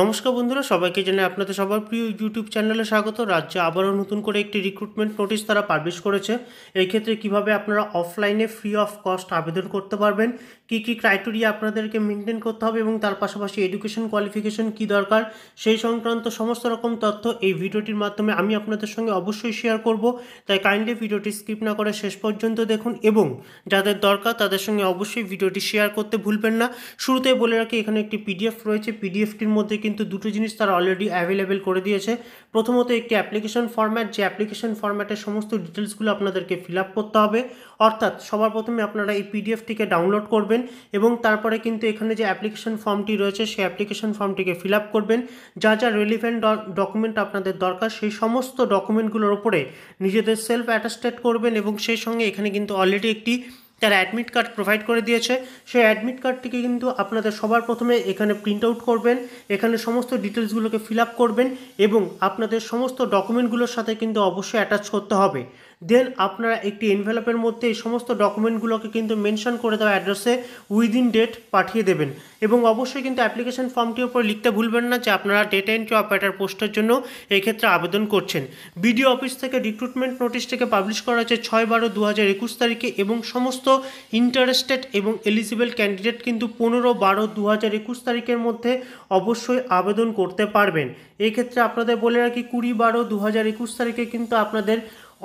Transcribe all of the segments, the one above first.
নমস্কার বন্ধুরা সবাইকে জানাই আপনাদের সবার প্রিয় ইউটিউব চ্যানেলে স্বাগত রাজ্যে আবারও নতুন করে একটি রিক্রুটমেন্ট নোটিশ তারা পাবলিশ করেছে এই ক্ষেত্রে কিভাবে আপনারা অফলাইনে ফ্রি অফ কস্ট আবেদন করতে পারবেন কি কি ক্রাইটেরিয়া আপনাদেরকে মেনটেন করতে হবে এবং তার পাশাপাশি এডুকেশন কোয়ালিফিকেশন কি দরকার সেই সংক্রান্ত সমস্ত রকম তথ্য এই ভিডিওটির মাধ্যমে আমি আপনাদের সঙ্গে অবশ্যই শেয়ার করব তাই কাইন্ডলি ভিডিওটি স্কিপ না করে শেষ পর্যন্ত দেখুন এবং যাদের দরকার তাদের সঙ্গে অবশ্যই ভিডিওটি শেয়ার করতে ভুলবেন না শুরুতে বলে রাখি এখানে একটি পিডিএফ রয়েছে পিডিএফটির মধ্যে কিন্তু দুটো জিনিস তারা অলরেডি অ্যাভেলেবেল করে দিয়েছে প্রথমত একটি অ্যাপ্লিকেশন ফর্ম্যাট যে অ্যাপ্লিকেশন ফর্ম্যাটের সমস্ত ডিটেলসগুলো আপনাদেরকে ফিল আপ করতে হবে অর্থাৎ সবার প্রথমে আপনারা এই পিডিএফটিকে ডাউনলোড করবেন এবং তারপরে কিন্তু এখানে যে অ্যাপ্লিকেশন ফর্মটি রয়েছে সেই অ্যাপ্লিকেশন ফর্মটিকে ফিল আপ করবেন যা যা রেলিভেন্ট ডকুমেন্ট আপনাদের দরকার সেই সমস্ত ডকুমেন্টগুলোর ওপরে নিজেদের সেলফ অ্যাটাস্টেড করবেন এবং সেই সঙ্গে এখানে কিন্তু অলরেডি একটি তারা অ্যাডমিট কার্ড প্রোভাইড করে দিয়েছে সেই অ্যাডমিট কার্ডটিকে কিন্তু আপনাদের সবার প্রথমে এখানে প্রিন্ট আউট করবেন এখানে সমস্ত ডিটেলসগুলোকে ফিল আপ করবেন এবং আপনাদের সমস্ত ডকুমেন্টগুলোর সাথে কিন্তু অবশ্যই অ্যাটাচ করতে হবে দেন আপনারা একটি এনভেলপের মধ্যে এই সমস্ত ডকুমেন্টগুলোকে কিন্তু মেনশন করে দেওয়া অ্যাড্রেসে উইদিন ডেট পাঠিয়ে দেবেন এবং অবশ্যই কিন্তু অ্যাপ্লিকেশন ফর্মটির উপর লিখতে ভুলবেন না যে আপনারা ডেটা এন্ট্রি অপারেটার পোস্টের জন্য এক্ষেত্রে আবেদন করছেন বিডিও অফিস থেকে রিক্রুটমেন্ট নোটিশটিকে পাবলিশ করা হয়েছে ছয় বারো দু হাজার একুশ তারিখে এবং সমস্ত ইন্টারেস্টেড এবং এলিজিবল ক্যান্ডিডেট কিন্তু পনেরো বারো দু হাজার একুশ তারিখের মধ্যে অবশ্যই আবেদন করতে পারবেন এক্ষেত্রে আপনাদের বলে রাখি কুড়ি বারো দু হাজার একুশ তারিখে কিন্তু আপনাদের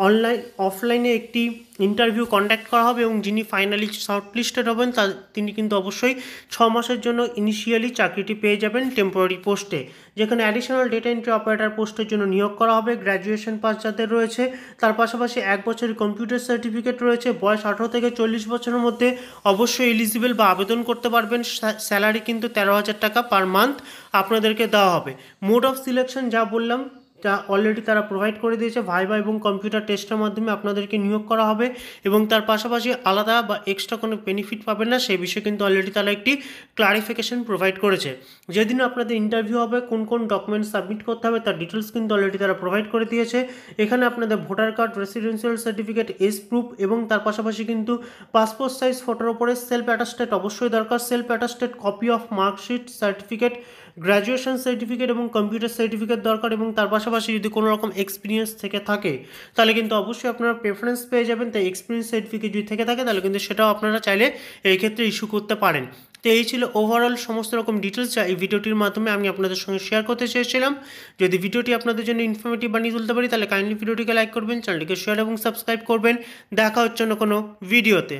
অনলাইন অফলাইনে একটি ইন্টারভিউ কন্ডাক্ট করা হবে এবং যিনি ফাইনালি শর্টলিস্টেড হবেন তা তিনি কিন্তু অবশ্যই ছ মাসের জন্য ইনিশিয়ালি চাকরিটি পেয়ে যাবেন টেম্পোরারি পোস্টে যেখানে অ্যাডিশনাল ডেটা এন্ট্রি অপারেটার পোস্টের জন্য নিয়োগ করা হবে গ্র্যাজুয়েশন পাস যাদের রয়েছে তার পাশাপাশি এক বছরের কম্পিউটার সার্টিফিকেট রয়েছে বয়স আঠারো থেকে চল্লিশ বছরের মধ্যে অবশ্যই এলিজিবল বা আবেদন করতে পারবেন স্যালারি কিন্তু তেরো হাজার টাকা পার মান্থ আপনাদেরকে দেওয়া হবে মোড অফ সিলেকশন যা বললাম তা অলরেডি তারা প্রোভাইড করে দিয়েছে ভাইবা এবং কম্পিউটার টেস্টের মাধ্যমে আপনাদেরকে নিয়োগ করা হবে এবং তার পাশাপাশি আলাদা বা এক্সট্রা কোনো বেনিফিট পাবেন না সেই বিষয়ে কিন্তু অলরেডি তারা একটি ক্লারিফিকেশান প্রোভাইড করেছে যেদিন আপনাদের ইন্টারভিউ হবে কোন কোন ডকুমেন্ট সাবমিট করতে হবে তার ডিটেলস কিন্তু অলরেডি তারা প্রোভাইড করে দিয়েছে এখানে আপনাদের voter card residential certificate as proof এবং তার পাশাপাশি কিন্তু পাসপোর্ট সাইজ ফটোর ওপরে সেলফ অ্যাটাস্টেড অবশ্যই দরকার self attested copy of marksheet certificate graduation certificate এবং কম্পিউটার সার্টিফিকেট দরকার এবং তার পাশাপাশি যদি কোনো রকম এক্সপিরিয়েন্স থেকে থাকে তাহলে কিন্তু অবশ্যই আপনারা প্রেফারেন্স পেয়ে যাবেন তাই এক্সপিরিয়েন্স সার্টিফিকেট যদি থেকে থাকে তাহলে কিন্তু সেটাও আপনারা চাইলে এই ক্ষেত্রে ইস্যু করতে পারেন তো এই ছিল ওভারঅল সমস্ত রকম ডিটেলস যা এই ভিডিওটির মাধ্যমে আমি আপনাদের সঙ্গে শেয়ার করতে চেয়েছিলাম যদি ভিডিওটি আপনাদের জন্য ইনফর্মেটিভ বানিয়ে তুলতে পারি তাহলে কাইন্ডলি ভিডিওটিকে লাইক করবেন চ্যানেলটিকে শেয়ার এবং সাবস্ক্রাইব করবেন দেখা হচ্ছে অন্য কোনো ভিডিওতে